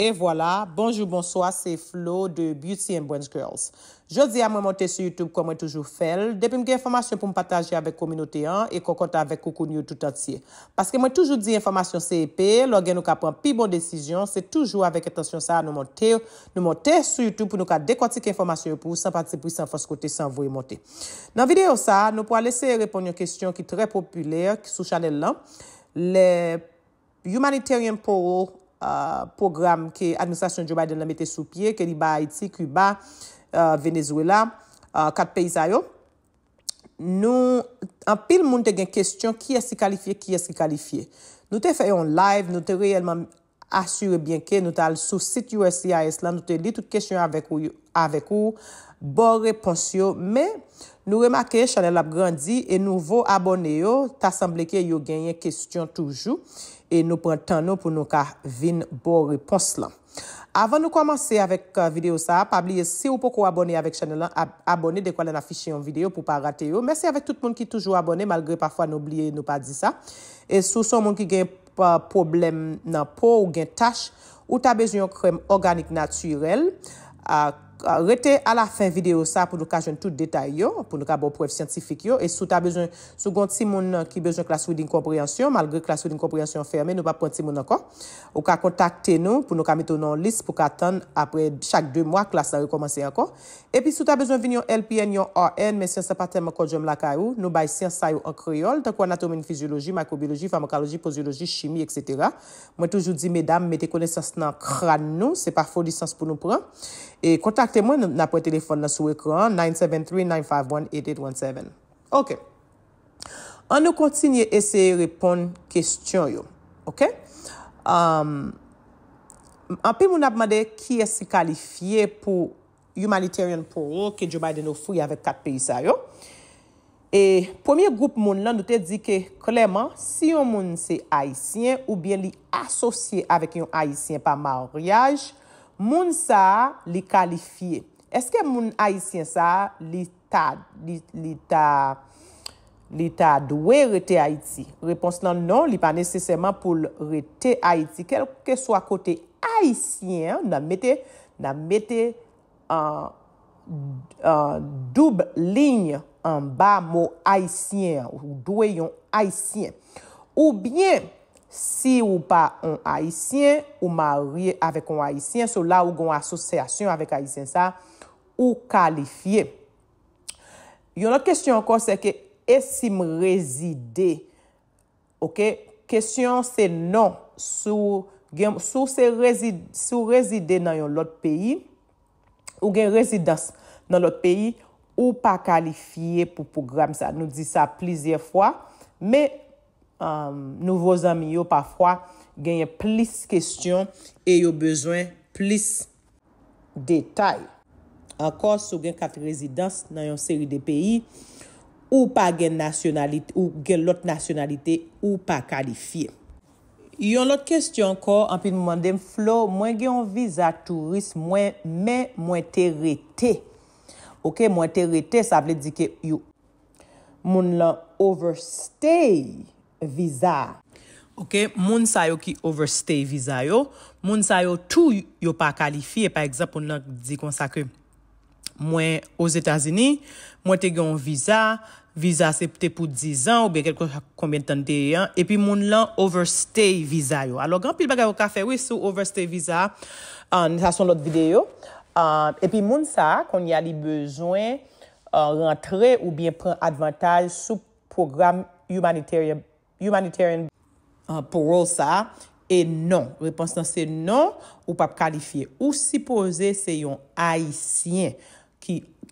Et voilà, bonjour, bonsoir, c'est Flo de Beauty and Brands Girls. Je dis à moi monter sur YouTube comme on est toujours fait. Depuis, on a eu l'information pour nous partager avec la communauté et qu'on compte avec nos connus tout entier. Parce que moi, je dis toujours que l'information c'est épais. Lorsqu'on a pris la plus bonne décision, c'est toujours avec attention ça à nous monter. Nous monter sur YouTube pour nous décroître sur l'information pour vous. Sans partir pour vous, sans force côté, sans vous y monter. Dans la vidéo ça, nous pourrons laisser répondre une question qui est très populaire. Sous chanel là, le humanitarian parole. program ke administrasyon djobay den la mette sou pie, ke li ba Haiti, Cuba, Venezuela, kat peyizay yo. Nou, an pil moun te gen kestyon ki eski kalifiye, ki eski kalifiye. Nou te feyon live, nou te reyelman asyre bien ke, nou te al sou sit USCIS la, nou te li tout kestyon avek ou, bo reponsyo, men Nou remakeye chanel ap grandi e nouvo abone yo, tasembleke yo genye kestyon toujou. E nou pren tan nou pou nou ka vin bo repons lan. Avan nou komanse avek uh, video sa, pa bliye se ou pou kou abone avek chanel an, abone dekwa lan afishe yon video pou pa rate yo. Mese avek tout moun ki toujou abone, malgre pafwa nou bliye nou pa di sa. E sou son moun ki gen uh, problem nan pou ou gen tache ou ta bejyon krem organik naturel, krem... Uh, rete ala fin videyo sa pou nou ka jen tout detay yo, pou nou ka bo pref siyantifik yo, e sou ta bezon, sou gonti moun ki bezon klas ou din kompryansyon, malgre klas ou din kompryansyon ferme, nou pa pwenti moun anko, ou ka kontakte nou, pou nou ka mito nan lis pou ka atan apre chak 2 mwa, klas la rekomansi anko, e pi sou ta bezon vin yon LPN, yon RN, men siyant sa paten mwen kodjom lakay ou, nou bay siyant sa yo an kriol, tan kwa anatomin fizyologi, makrobiologi, farmakologi, pozyologi, chimi, etc. Mwen toujou E kontakte mwen nan pou telefon nan sou ekran, 973-951-8817. Ok. An nou kontinye eseye repon kestyon yo. Ok. Um, an pi moun ap made ki esi kalifiye pou humanitarian pou ro ke djoubay de nou fuy avek kat pe isa yo. E pwemye goup moun lan nou te di ke kleman si yon moun se Haitien ou bien li asosye avek yon Haitien pa mawryaj... Moun sa li kalifiye. Eske moun Haitien sa li ta dwe rete Haiti? Repons nan non, li pa neseseman pou rete Haiti. Kelke swa kote Haitien, nan mette dub lign an ba mou Haitien ou dwe yon Haitien. Ou bien... Si ou pa an haisyen, ou mariye avek an haisyen, sou la ou gen asosyasyon avek haisyen sa, ou kalifiye. Yon lote kestyon an kon se ke, esi m rezide? Kestyon se non, sou rezide nan yon lote peyi, ou gen rezidans nan lote peyi, ou pa kalifiye pou program sa. Nou di sa plizye fwa, me... Um, nouvo zami yo pafwa genye plis kestyon e yo bezwen plis detay. Ankor sou gen kat rezidans nan yon seri de peyi ou pa gen lot nasyonalite ou pa kalifiye. Yon lot kestyon ankor, anpi mou mandem, Flo, mwen gen yon visa turist mwen men mwen terete. Ok, mwen terete sa vle di ke yon moun lan overstay. visa. Ok, moun sa yo ki overstay visa yo. Moun sa yo tou yo pa kalifi e pa ekzampon lan di konsa ke mwen os Etasini, mwen te gen yon visa visa se pte pou 10 an ou beke konbentan de yon e pi moun lan overstay visa yo. Alo, gan pil bagay yo ka fe we sou overstay visa. An, sa son lot videyo. E pi moun sa, kon yali bezwen rentre ou bien pren adventaj sou program humanitarian humanitarian uh, parole sa e non. Repons nan se non, ou pa kalifiye. Ou si pose se yon Haitien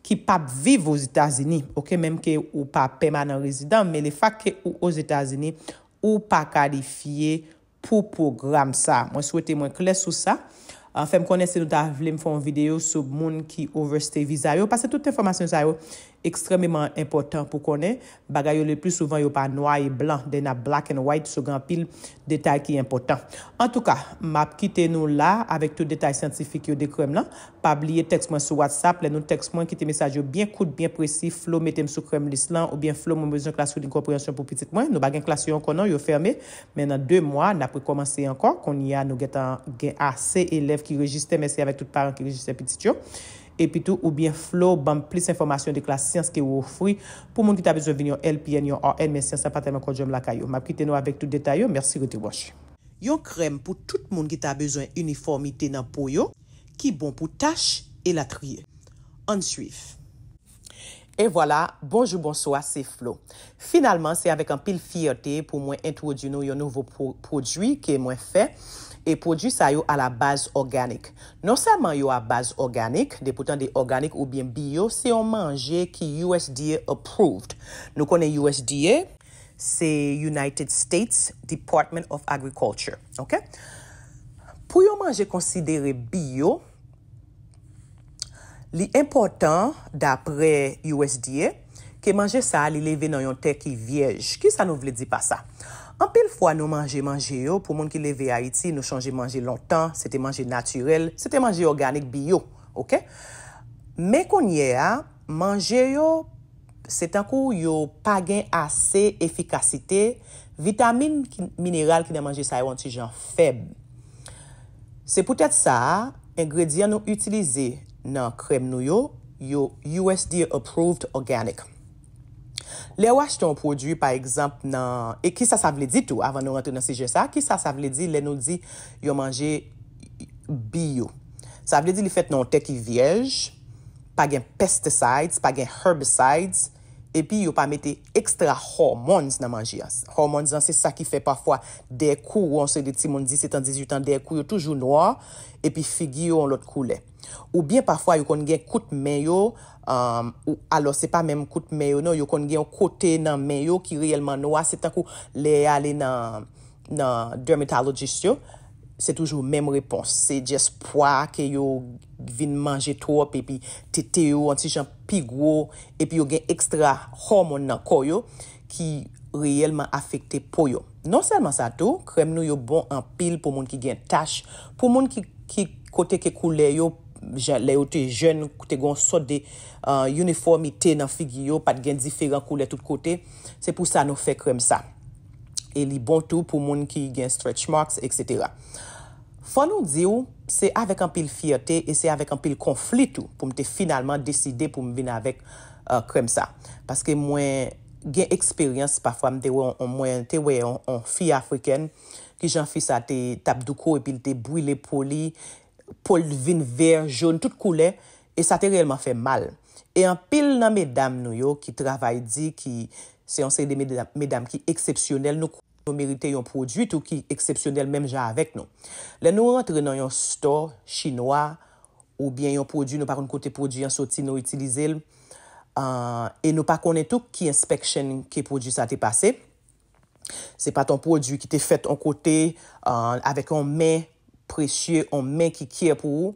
ki pa vive ou Zitazini, ok, menm ke ou pa peman an rezidant, men le fak ke ou ou Zitazini ou pa kalifiye pou program sa. Mwen souwete mwen kle sou sa. Uh, fem konen se nou ta vle mfon video sou moun ki overste visayou. Pase tout informasyon sa yo. ekstrememan impotant pou konen, bagay yo le plus souvan yo pa noy e blan, den a black and white sou gan pil detay ki impotant. En tou ka, map kite nou la, avèk tout detay sentifik yo de krem lan, pabliye tekst mwen sou WhatsApp, lè nou tekst mwen kite mesaj yo bien kout, bien presi, flow metem sou krem lis lan, ou bien flow mwen mèzoun klasyon yon komprensyon pou pitit mwen, nou bagen klasyon konan, yo ferme, men nan 2 mwa, nan pou komanse ankon, kon yon nou getan gen ase elef ki rejiste, mè se avèk tout paran ki rejiste pitit yo. Epi tou ou bien Flo ban plis informasyon de klas siyans ke wou fwi pou moun ki ta bezon vin yon LPN, yon RN, men siyans apatèm akon jom lakay yo. Ma pkite nou avèk tout detay yo. Mersi gote wosh. Yon krem pou tout moun ki ta bezon uniformite nan pou yo ki bon pou tach e la triye. An suif. Et voilà, bonjour, bonsoir, c'est Flo. Finalement, c'est avec un pile fierté pou mwen introduit nou yon nouvo produit ke mwen fè. Et produit, ça yon a la base organique. Non seulement yon a base organique, de pourtant de organique ou bien bio, c'est yon manje ki USDA approved. Nou konen USDA, c'est United States Department of Agriculture. Ok? Pou yon manje konsidere bio, Li impotant, dapre USDA, ke manje sa li leve nan yon ter ki viej. Ki sa nou vle di pa sa? Anpil fwa nou manje manje yo, pou moun ki leve Haiti, nou chanje manje lontan, se te manje naturel, se te manje organik biyo. Men konye a, manje yo, se tankou yo pa gen ase efikasite, se te vitamine mineral ki nan manje sa yon tijan feb. Se pou tete sa, engredyan nou utilize, nan krem nou yo, yo USD Approved Organic. Le wache ton prodwi, pa ekzamp nan, e ki sa sa vle di tou, avan nou rentou nan sije sa, ki sa sa vle di, le nou di, yo manje biyo. Sa vle di li fet nan te ki viej, pa gen pesticides, pa gen herbicides, epi yo pa mette ekstra hormons nan manji as. Hormons nan se sa ki fe pafwa dekou ou anse de timon 17-18 an, dekou yo toujou noua, epi figi yo an lot kou le. Ou bien pafwa yo kon gen kout men yo, um, ou alo se pa men kout men yo nou, yo kon gen kote nan men yo ki reyelman noua, se ta kou leye ale nan dermatologist yo. Se toujou menm repons, se jespoa ke yo vin manje tou ap epi tete yo, antijan pigwo, epi yo gen ekstra hormon nan koyo ki reyelman afekte pou yo. Non selman sa tou, krem nou yo bon an pil pou moun ki gen tache, pou moun ki kote ke koule yo, la yo te jen, kote gon sote de euh, uniformite nan figyo pat gen ziferan koule tout kote, se pou sa nou fe krem sa. e li bon tou pou moun ki gen stretch marks, et cetera. Fon nou di ou, se avek an pil fiyote, e se avek an pil konflit ou, pou mte finalman deside pou m vin avek euh, krem sa. Paske mwen gen eksperyans, pafwa mte wey an fi Afriken, ki jan fi sa te tab duko, e pil te brile poli, pol vin ver, joun, tout koule, e sa te reyelman fe mal. E an pil nan medam nou yo, ki travay di, ki se yon se de medam ki eksepsyonel nou kou, nou merite yon prodjou, tou ki eksepsyonel menm ja avek nou. Len nou rentre nan yon store chinoa ou bien yon prodjou, nou pa kon kote prodjou yon soti nou itilize l. E nou euh, pa konen tou ki inspection ke prodjou sa te pase. Se pa ton prodjou ki te fet an kote, euh, avek an men presye, an men ki kye pou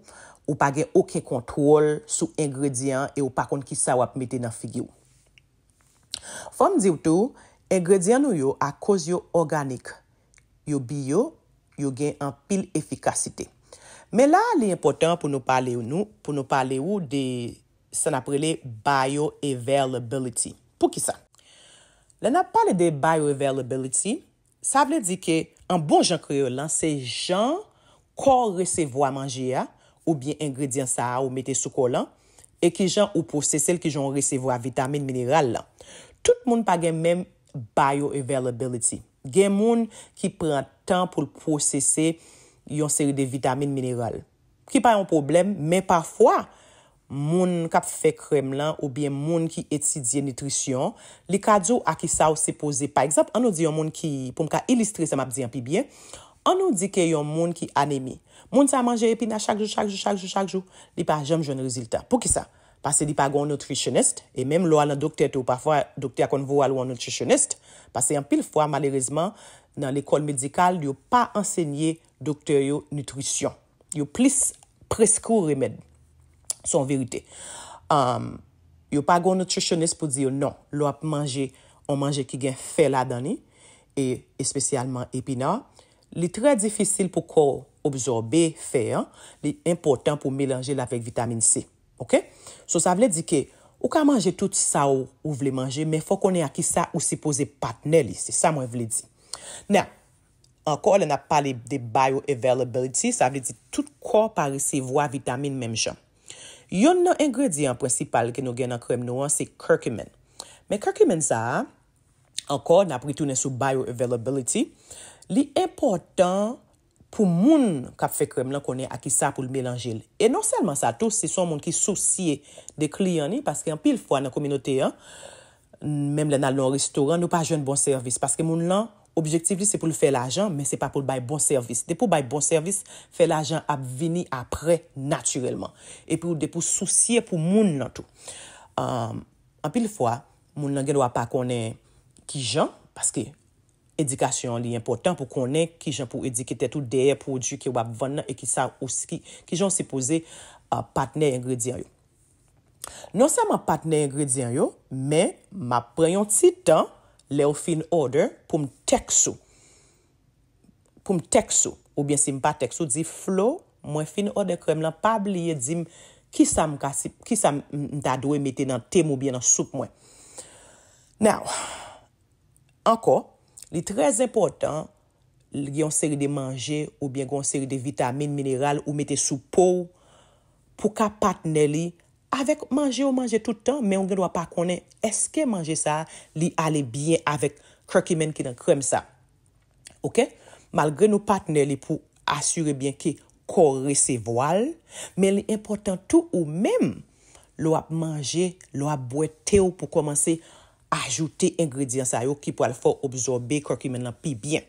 ou pa gen okey kontrol sou ingredient, e ou pa kon ki sa wap mete nan figi ou. Fom diw tou, Engredyan nou yo a koz yo organik. Yo biyo, yo gen an pil efikasite. Men la li impotant pou nou pale ou nou, pou nou pale ou de sen aprele bioavailability. Pou ki sa? Le nan pale de bioavailability, sa vle di ke an bon jan kriyo lan, se jan kon resevo a manji ya, ou bien engredyan sa a ou mete sou kon lan, e ki jan ou pose sel ki jan resevo a vitamin mineral lan. Tout moun pa gen menm, bioavailability. Gen moun ki pren tan pou l'prosesse yon seri de vitamin mineral. Ki pa yon problem, men pafwa, moun kap fe krem lan ou bien moun ki etidye nutrisyon, li kado a ki sa ou se pose. Pa ekzap, anon di yon moun ki, pou mka ilistre se map diyan pi bien, anon di ke yon moun ki anemi. Moun sa manje epina chak jou, chak jou, chak jou, chak jou, li pa jom joun rezultat. Po ki sa? Pase di pa gon nutritionist, e menm lwa nan doktet ou pafwa doktet akon vwa lwa nutritionist, pase yon pil fwa malerizman nan l'ekol medikal, yon pa ensegnye dokteryo nutrisyon. Yon plis preskou remèd, son verite. Yon pa gon nutritionist pou di yon non, lwa pou manje, yon manje ki gen fè la dani, e spesyalman epina. Li tre difisil pou ko obzorbe fè, li important pou melanje la vek vitamin C. Ok? Sou sa vle di ke, ou ka manje tout sa ou ou vle manje, men fò konen a ki sa ou se pose patne li. Se sa mwen vle di. Nan, ankor le nan pale de bioavailability, sa vle di tout kor pare se vwa vitamin menm chan. Yon nan ingredyen prensipal ke nou gen nan krem nou an, se curcumin. Men curcumin sa, ankor, nan apri toune sou bioavailability, li importan, pou moun kafe krem lan konen akisa pou l melanje li. E non selman sa tou, se son moun ki souciye de kliyan li, paske an pil fwa nan kominote an, menm le nan lon restoran, nou pa jwen bon servis. Paske moun lan, objektiv li se pou l fè l ajan, men se pa pou l bay bon servis. De pou bay bon servis, fè l ajan ap vini apre naturelman. E pou de pou souciye pou moun lan tou. An euh, pil fwa, moun lan gen wapak konen ki jan, paske... edikasyon li impotant pou konen ki jan pou edikite tout deye prodjou ki wap vana e ki sa ou si ki jan se pose patne engrediyan yo. Non seman patne engrediyan yo, men ma preyon ti tan le ou fin order pou m teksou. Pou m teksou ou bien si m pa teksou, di flow mwen fin order krem lan pabliye di m ki sa m dadwe mete nan tem ou bien nan souk mwen. Now, anko Li trez importan li yon seri de manje ou bien yon seri de vitamine, mineral ou mette sou pou pou ka patne li. Avek manje ou manje toutan, men yon gen wap akone eske manje sa li ale bien avek croquement ki nan krem sa. Ok? Malgre nou patne li pou asyre bien ki kore se voal. Men li importan tou ou men lwap manje, lwap boete ou pou komanse. ajoute ingredyans a yo ki pou non al fò obzorbe karkimen lan pi byen.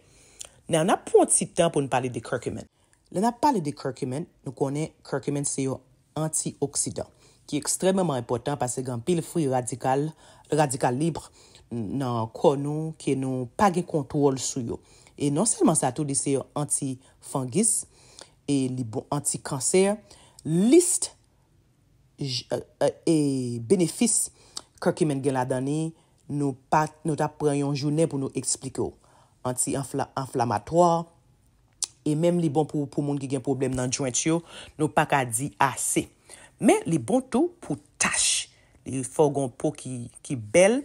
Nan an ap pou an ti tan pou nou pale de karkimen. Le nan pale de karkimen, nou konen karkimen se yo anti-oksidan, ki ekstrememan epotan pase gan pil fwi radikal radikal libre nan konon ke nou pa gen kontrol sou yo. E non selman sa tou de se yo anti-fangis e li bon anti-kanser list e euh, euh, benefis karkimen gen la dani nou ta preyon jounen pou nou eksplike ou. Anti-enflamatoir, e menm li bon pou moun ki gen problem nan joint yo, nou pa ka di ase. Men, li bon tou pou tache, li fò goun pou ki bel,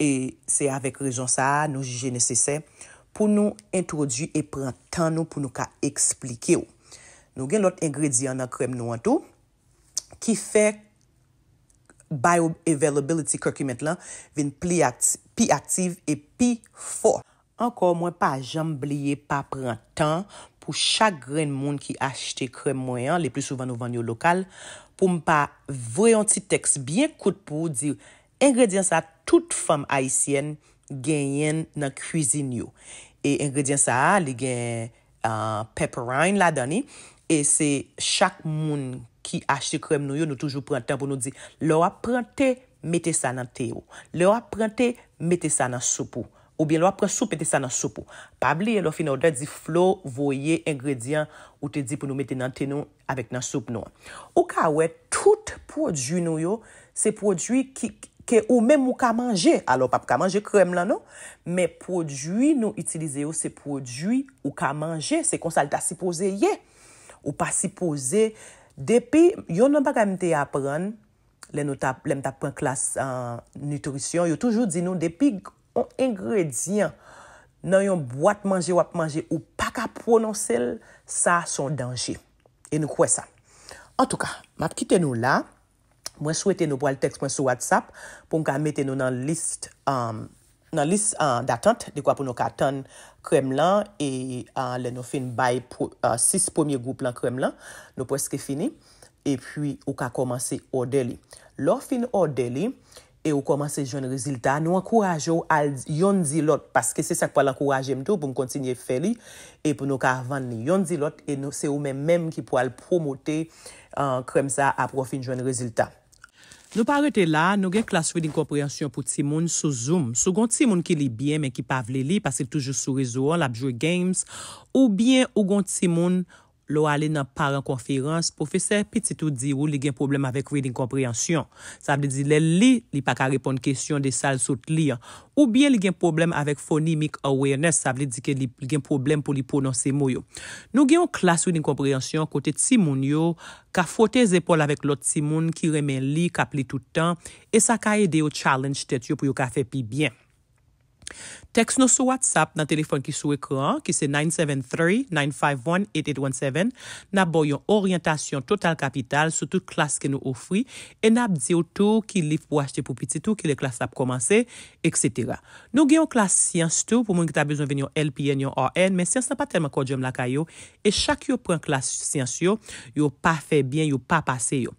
e se avek rejon sa, nou jige nese se, pou nou introdye e pren tan nou pou nou ka eksplike ou. Nou gen lot ingredyen nan krem nou an tou, ki fek, bioavailability kwa ki met lan vin pi aktif e pi fò. Ankor mwen pa jambliye pa pran tan pou chak gren moun ki achte krem mwen le pli souvan nou vanyo lokal pou mpa vrayon ti teks biye kout pou di engredyan sa tout fòm aisyen genyen nan kwizinyo e engredyan sa li gen euh, peperine la dani e se chak moun ki ache krem nou yo nou toujou prantan pou nou di lou ap prante mette sa nan te yo lou ap prante mette sa nan soup ou ou bien lou ap prante soup mette sa nan soup ou pabli yo lou fina ou de di flow voye ingredient ou te di pou nou mette nan te nou avèk nan soup nou ou ka wè tout prodjou nou yo se prodjou ki ou mèm ou ka manje alò pa pou ka manje krem lan nou mè prodjou nou itilize yo se prodjou ou ka manje se konsal ta sipose ye ou pa sipose Depi, yon nan pa ka mwen te apren, lèm ta pren klas nutrisyon, yon toujou di nou depi yon ingredyen nan yon boat manje wap manje ou pa ka prononsel, sa son danje. En nou kwe sa. En tou ka, map kite nou la, mwen souwete nou po al teks mwen sou WhatsApp pou mwen ka mette nou nan liste. Um, Nan lis datant di kwa pou nou ka tan krem lan e le nou fin bay 6 pomiye goup lan krem lan nou preske fini. E pi ou ka komanse ode li. Lou fin ode li e ou komanse joun rezultat nou akouraje ou al yon zilot. Paske se sak pou al akouraje mtou pou m kontinye feli e pou nou ka avan ni yon zilot. E nou se ou men menm ki pou al promote krem sa apro fin joun rezultat. Nou parete la, nou gen klaswe din komprehansyon pou tsimoun sou zoom. Sou gant tsimoun ki li byen men ki pa vle li pasil toujou sou rezoan, lap jwe games ou byen ou gant tsimoun lò alè nan paran konferans, profese piti tou di wou li gen problem avèk wè e din komprehansyon. Sa vle di lè li, li pa ka repon kèsyon de sal sot li. Ou bè li gen problem avèk fonimik awareness, sa vle di ke li gen problem pou li prononsè mò yo. Nou gen yon klas wè din komprehansyon kote timoun yo, ka fote zèpol avèk lot timoun ki remè li, ka pli toutan, e sa ka yè de yo challenge tet yo pou yo ka fè pi byen. Tex nou sou WhatsApp nan telefon ki sou ekran Ki se 973-951-8817 Nap bo yon orientasyon total kapital sou tout klas ke nou ofri E nap diyo tou ki lif pou achete pou piti tou ki le klas ap komanse, etc. Nou gen yon klas siyans tou pou moun ki ta bezon ven yon LPN, yon RN Men siyans nan pa telman kodjom lakay yo E chak yo pren klas siyans yo Yo pa fe bien, yo pa pase yo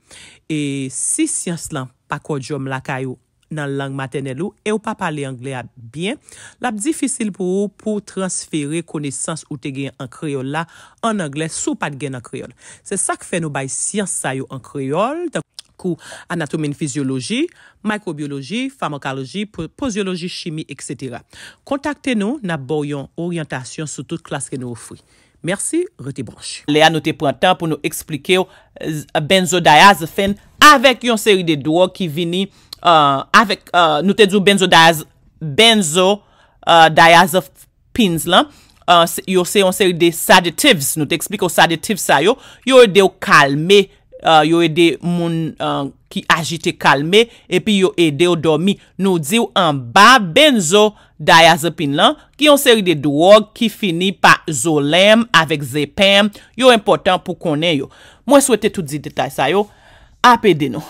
E si siyans lan pa kodjom lakay yo nan lang maten elou, e ou pa pale angle a bien, lap difisil pou ou pou transfere konesans ou te gen an kreol la an angle sou pat gen an kreol. Se sak fe nou bay siyans sayo an kreol, takou anatomin fizyoloji, mikrobioloji, farmakoloji, pozyoloji, chimi, etc. Kontakte nou na bo yon oryantasyon sou tout klaske nou ofri. Mersi, Roti Branche. Lea nou te prantan pou nou eksplike euh, benzo dayaz fen avek yon seri de dro ki vini Euh, avèk euh, nou te djou benzo benzo euh, diazepins lan yo se yon seri de sedatives nou te ekspliko sedatives sa yo yo e de yo kalme yo e de moun ki agite kalme epi yo e de yo dormi nou diyo an ba benzo diazepin lan ki yon seri de duog ki fini pa zolem avèk zepem yo important pou konen yo mwen souwete tout di detay sa yo apè deno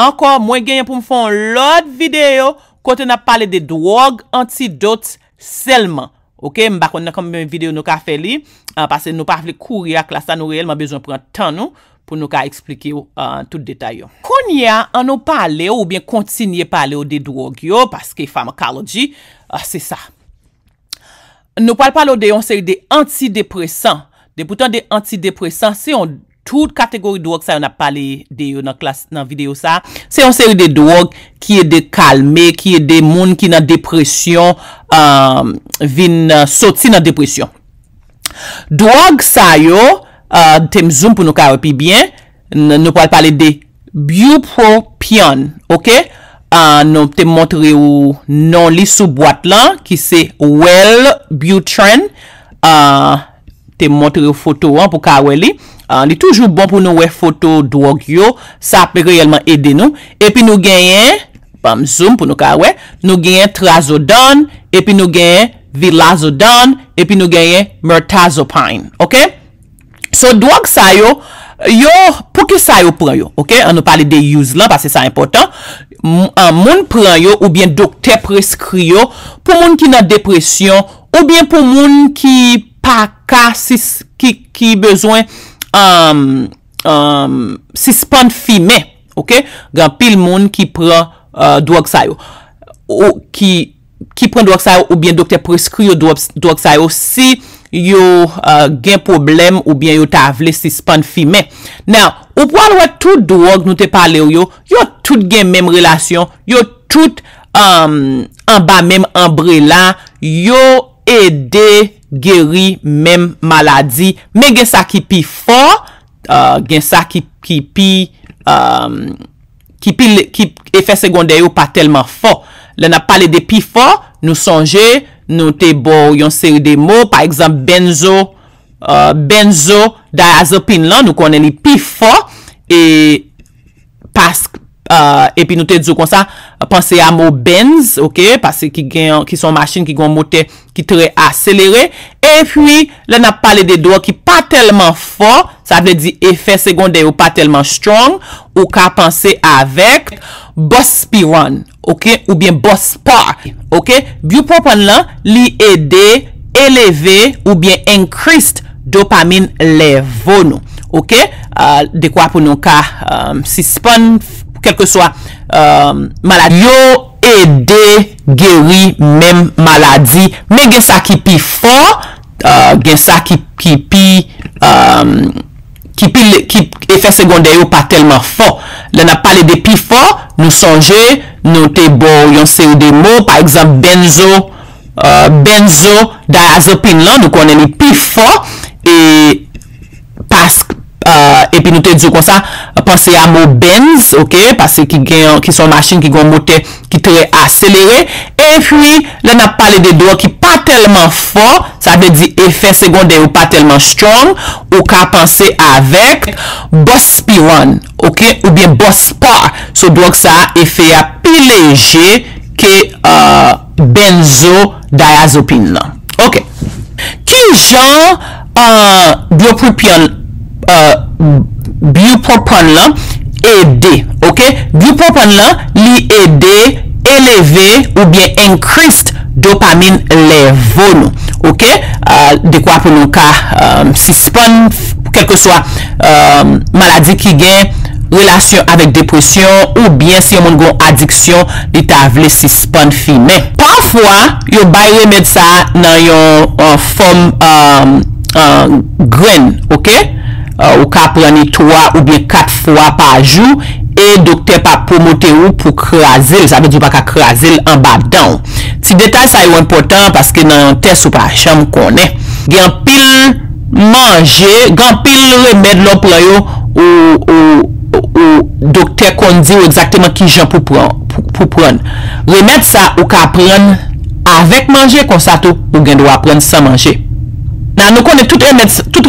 Ankon, mwen genye pou mfon lout videyo konten ap pale de drog, antidote, selman. Ok, mbak, mwen akombe mwen videyo nou ka fe li. Anpase ah, nou pa fle kouri ak la sa nou reyelman bezon pren tan nou pou nou ka eksplike yo an ah, tout detay yo. Konye an nou pale yo ou bien kontinye pale yo de drog yo, paske pharmacology, ah, se sa. Nou pale pale yo de yon se yon de antidepressant. De boutan de antidepressant se yon... Tout kategori drog sa yo na pale de yo nan video sa Se yon seri de drog ki e de kalme, ki e de moun ki nan depresyon um, Vin uh, soti nan depresyon Drog sa yo, uh, tem zoom pou nou kawe pi bien Nou pale pale de biopropion uh, Nou tem motre ou nan li sou boat la Ki se Wellbutrin Tem motre ou foto an pou kawe li li toujou bon pou nou we foto drug yo, sa pe reyelman ede nou, epi nou genyen bam zoom pou nou ka we, nou genyen trazodon, epi nou genyen vilazodon, epi nou genyen mirtazopine, ok so drug sa yo yo, pou ki sa yo pren yo ok, an nou pali de use lan, pa se sa important moun pren yo ou bien dokte preskrio pou moun ki nan depresyon ou bien pou moun ki pakasis, ki bezwen si span fime, ok? Gan pil moun ki pren euh, doak sa yo. Ki pren doak sa yo ou bien dokte preskri yo doak sa yo si yo euh, gen problem ou bien yo ta avle si span fime. Nan, ou po alwa tout doak nou te pale yo, yo tout gen mem relasyon, yo tout um, en ba mem embri la, yo ede Geri mem maladi, me gen sa ki pi fo, uh, gen sa ki pi um, efek segonde yo pa telman fo Le na pale de pi fo, nou sonje, nou te bo yon seri de mo, par exemple benzo, uh, benzo, diazepin lan, nou konen li pi fo E uh, pi nou te dzo konsa Pense ya mou benz, ok? Pase ki son machin ki gwen mote ki tre aselere. E pwi, la nan pale de doa ki pa telman fò. Sa vle di efè secondè ou pa telman strong. Ou ka pense avek. Bospiron, ok? Ou bien bospor, ok? Biou propon lan li ede eleve ou bien enkrist dopamin levon. Ok? Ah, de kwa pou nou ka si spon fò. kel ke swa euh, maladi. Yo ede gery menm maladi. Men gen sa ki pi fo, gen sa ki pi ki pi efek segonde yo pa telman fo. Le nan pale de pi fo, nou sonje, nou te bo yon CO2 mo, pa ekzam benzo benzo da azopin lan, nou konen ni pi fo e pask, epi nou te djou kon sa panse ya mou benz, ok, pase ki son machin ki gwen moutè ki tre a selere, e fwi, lè nan pale de dro ki pa telman fò, sa de di efè segondè ou pa telman strong, ou ka panse avek bospiron, ok, ou bien bospa, so drok sa efè ya pi leje ke euh, benzo diazopin nan, ok. Ki jan an euh, biopropion bospiron euh, Biopropan lan ede, ok? Biopropan lan li ede, eleve, ou bien enkrist dopamin leve nou, ok? De kwa pou nou ka si spon, kelke swa, maladi ki gen, relasyon avek depresyon, ou bien si yon moun gwo adiksyon, li ta vle si spon finen. Parfwa, yon bayi remed sa nan yon uh, fom um, uh, gren, ok? Euh, ou ka preni 3 ou bie 4 fwa pa jou e dokter pa promote ou pou krasil sa vè di w pa ka krasil anbap dan ti detay sa yo important paske nan test ou pa chanm konen gen pil manje gen pil remèd lo preyo ou dokter kon di ou ekzakteman ki jen pou pran remèd sa ou ka prene avèk manje konsato ou gen dwa prene san manje nan nou konen tout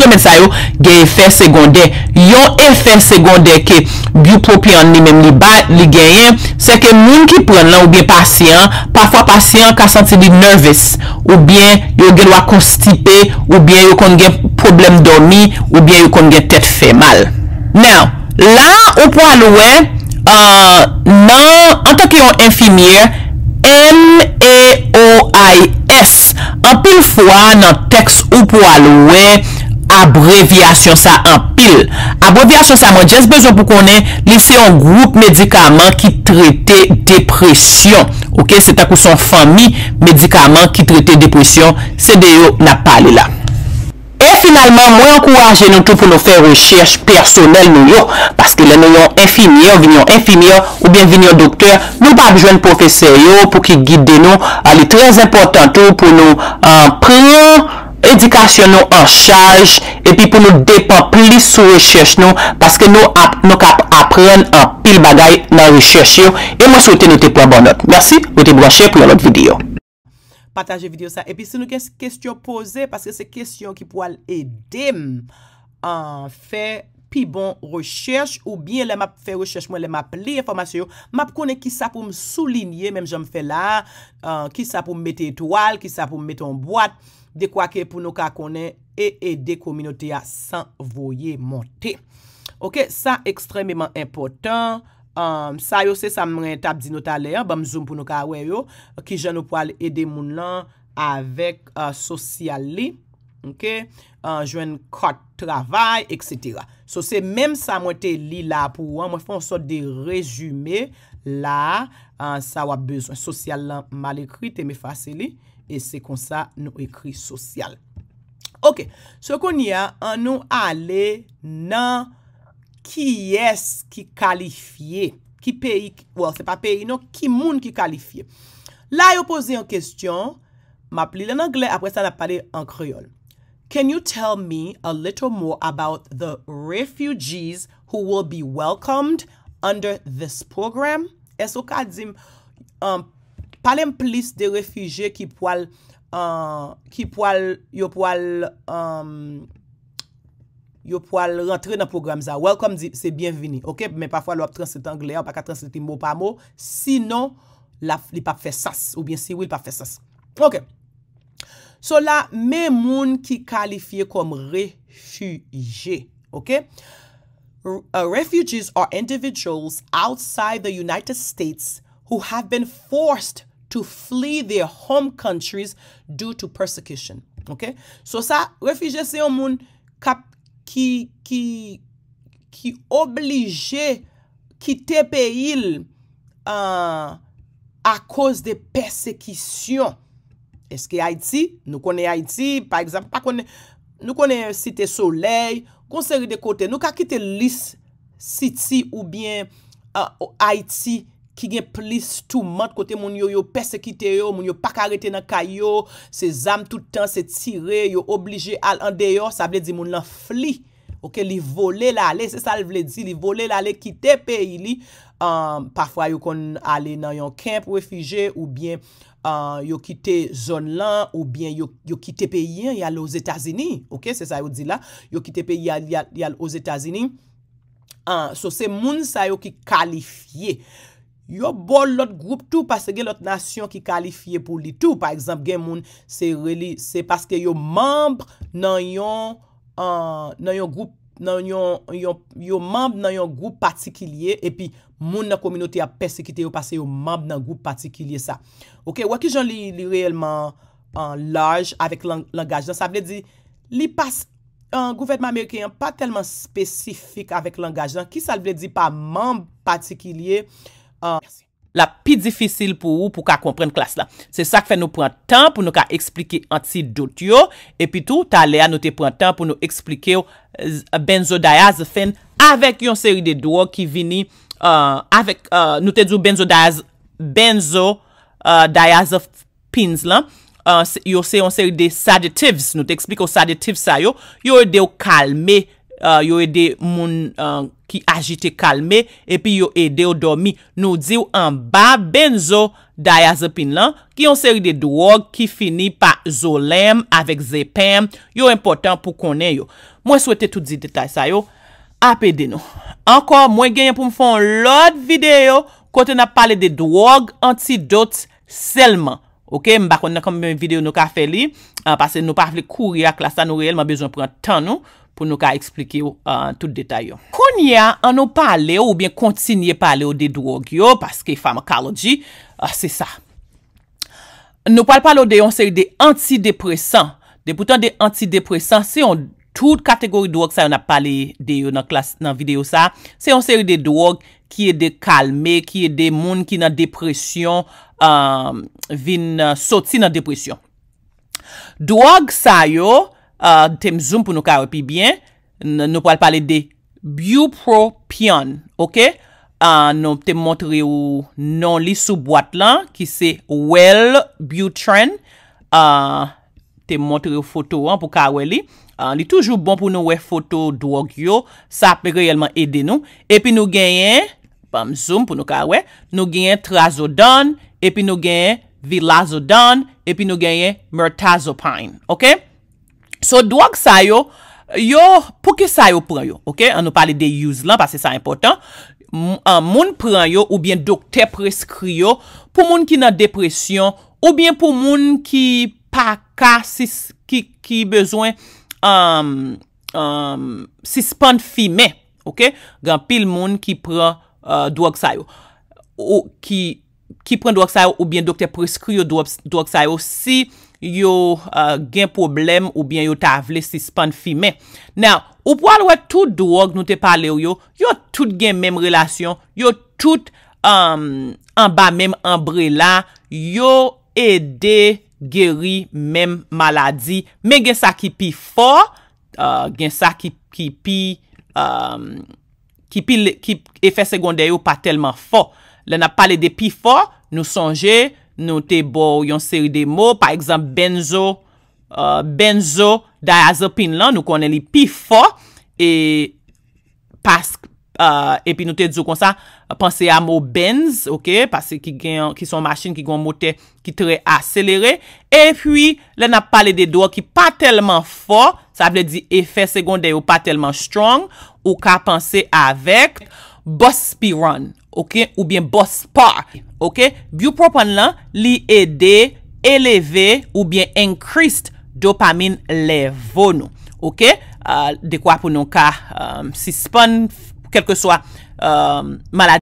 remèd sa yo gen efèr segondè yon efèr segondè ke biopropyan ni mem li genyen se ke mwen ki pren lan oubyen pasyen pafwa pasyen ka santi di nervous oubyen yon gen wakostipe oubyen yon konen gen problem doni oubyen yon konen gen tèt fè mal nan, la ou po alowe euh, nan, an tanke yon infimier M-A-O-I-E Anpil fwa nan teks ou pou alowe, abreviasyon sa anpil. Abreviasyon sa manje, se bezon pou konen lise yon group medikaman ki trite depresyon. Ok, se tak ou son fami, medikaman ki trite depresyon, se deyo na pale la. Finalman, mwen kouwaje nou tou pou nou fè rechèche personel nou yo. Paske lè nou yon infimier, vinyon infimier, ou bien vinyon doktèr, nou pa abjwen professeur yo pou ki guide nou. Alè trèz important tou pou nou euh, prè, edikasyon nou an chaj, epi pou nou depan plis sou rechèche nou. Paske nou kap apren an pil bagay nan rechèche yo. E mwen souwete nou te pou abonot. Mersi, nou te broche pou yon lot videyo. Pataje video sa. E pi se nou kèstion pose, paske se kèstion ki pou al edem, an fè, pi bon, rechèche ou bien le map fè rechèche, mwen le map li, informasyon yo, map konè ki sa pou m soulinye, mèm jom fè la, ki euh, sa pou m met etoal, ki sa pou m met an boat, de kwa kè pou nou ka konè, e edè kominote a san voye montè. Ok, sa ekstremèman impotant. Sa yo se sa mwen tab di nou tale, ba mzoum pou nou ka weyo, ki jan nou po al ede moun lan avek sosyal li, jwen kot travay, etc. So se menm sa mwen te li la pou an, mwen fwa an sot de rezume la sa wap bezon. Sosyal lan mal ekri, te me fase li, e se konsa nou ekri sosyal. Ok, so konye an nou ale nan... ki yes, ki kalifiye, ki peyi, well, se pa peyi no, ki moun ki kalifiye. La yo pose yon kestyon, ma pli len angle, apre sa la pale en kriyol. Can you tell me a little more about the refugees who will be welcomed under this program? E so ka adzim, um, pale m plis de refuje ki poal, uh, ki poal, yo poal, amm, um, yo pou al rentre nan program za. Welcome di, se bienvini, ok? Men pafwa lou ap transite Anglè, ou pa ka transite mou pa mou, sino li pa fe sas, ou bien si wè li pa fe sas. Ok. So la, men moun ki kalifiye kom refuge, ok? Uh, refugees are individuals outside the United States who have been forced to flee their home countries due to persecution, ok? So sa, refuge se yon moun kap ki oblije kite pe euh, il a koz de persekisyon. Eske Haiti? Nou kone Haiti? Par exemple, nou kone site Soleil? Konse ri de kote? Nou ka kite list city ou bien euh, Haiti? Ki gen plis tou mant kote moun yo yo persekite yo, moun yo pakarete nan kayo, se zam toutan, se tire, yo oblije al an deyo, sa ble di moun lan fli. Ok, li vole la ale, se sa le ble di, li vole la ale kite peyi li. Um, Parfwa yo kon ale nan yon kemp wefije, ou bien um, yo kite zon lan, ou bien yo kite peyi yon, yal os etazini. Ok, se sa yo di la, yo kite peyi yal os etazini. Um, so se moun sa yo ki kalifiye. Yo bol lot group tou, pase gen lot nasyon ki kalifiye pou li tou. Par exemple, gen moun, se paske yo mamb euh, nan yon group patikilye, epi moun nan kominoti a persekite yo, pase yo mamb nan group patikilye sa. Ok, wakijon li reyelman euh, large avik langaj. Sa vle di, li pas, an gouvetman Amerikey an pa telman spesifik avik langaj. Ki sa vle di pa mamb patikilye, Ah, la pi difisil pou ou pou ka kompren klas la. Se sak fe nou pran tan pou nou ka eksplike ansi dot yo. E pi tou ta le a nou te pran tan pou nou eksplike yo eh, benzo diazofen. Avek yon seri de do ki vini. Eh, avek eh, nou te djou benzo diazofen la. Yo se yon seri de sedatives. Nou te eksplike yo sedatives sa yo. Yo e de yo kalme. Yo e de moun... ki agite kalme, epi yo ede yo dormi. Nou diyo an ba benzo, daya zepin lan, ki yon seri de drog, ki fini pa zolem, avek zepem, yo important pou konen yo. Mwen souwete tout di detay sa yo, apede nou. Ankor, mwen genye pou mfon lout videyo, kote na pale de drog, anti dot, selman. Ok, mba konen kombe mwen videyo nou ka fe li, anpase nou pa fle kouri a klasa nou, nou reyelman bezon pran tan nou, pou nou ka explike yo tout detay yo. Kou, Kanyan, an nou pale ou bien kontinye pale ou de drog yo, paske pharmacology, ah, se sa. Nou pal pale ou de yon seri de antidepressant. Depoutan de antidepressant, se yon tout kategori drog sa yon ap pale de yo nan videyo sa, se yon seri de drog ki e de kalme, ki e de moun ki nan depresyon, vin uh, soti nan depresyon. Drog sa yo, ah, tem zoom pou nou ka repi bien, nou pal pale de antidepressant. Bupropion, ok? An, ah, nou te montre ou nan li sou boat lan, ki se Wellbutrin. An, ah, te montre ou foto an pou kawe li. An, ah, li toujou bon pou nou we foto doak yo, sa pe reyelman ede nou. Epi nou genyen, pam zoom pou nou kawe, nou genyen trazodon, epi nou genyen vilazodon, epi nou genyen mirtazopine, ok? So, doak sa yo, Yo, pou ke sayo pran yo? Ok, an nou pali de yuz lan, pa se sa impotant. Moun pran yo, ou bien dokte preskrio, pou moun ki nan depresyon, ou bien pou moun ki pa ka, ki bezwen si span fime. Ok, gan pil moun ki pran uh, drog sayo. Ki pran drog sayo, ou bien dokte preskrio drog sayo. Si yo uh, gen problem ou bien yo ta avle si span fime. Nou, ou po alwe tout drog nou te pale yo, yo tout gen menm relasyon, yo tout um, an ba menm anbrela, yo ede geri menm maladi. Men gen sa ki pi fo, uh, gen sa ki pi um, efek segonde yo pa telman fo. Le na pale de pi fo, nou sonje, nou te bo yon seri de mou, pa ekzamp Benzo, euh, Benzo, da ya zopin lan, nou konen li pi fò, e, pask, e euh, pi nou te dzo kon sa, panse ya mou Benz, ok, paske ki son maschin ki gwen motè, ki tre a selere, e pwi, le na pale de doa ki pa telman fò, sa aple di efè sekondè ou pa telman strong, ou ka panse avek, Bospiron, ok, Ou byen BOSPAR. Ok, biopropan lan li ede eleve ou byen enkrist dopamin levonou. Ok, ah, dekwa pou nou ka si um, spon kelke swa um, malade.